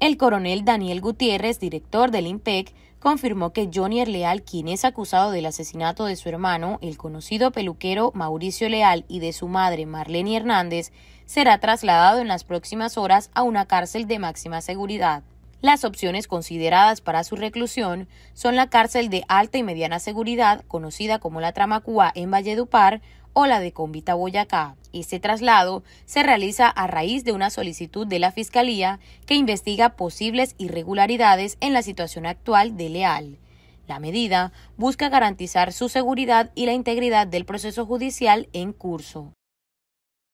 El coronel Daniel Gutiérrez, director del IMPEC, confirmó que Johnny Leal, quien es acusado del asesinato de su hermano, el conocido peluquero Mauricio Leal, y de su madre Marlene Hernández, será trasladado en las próximas horas a una cárcel de máxima seguridad. Las opciones consideradas para su reclusión son la cárcel de alta y mediana seguridad, conocida como la Tramacúa en Valledupar, o la de Convita Boyacá. Este traslado se realiza a raíz de una solicitud de la Fiscalía que investiga posibles irregularidades en la situación actual de Leal. La medida busca garantizar su seguridad y la integridad del proceso judicial en curso.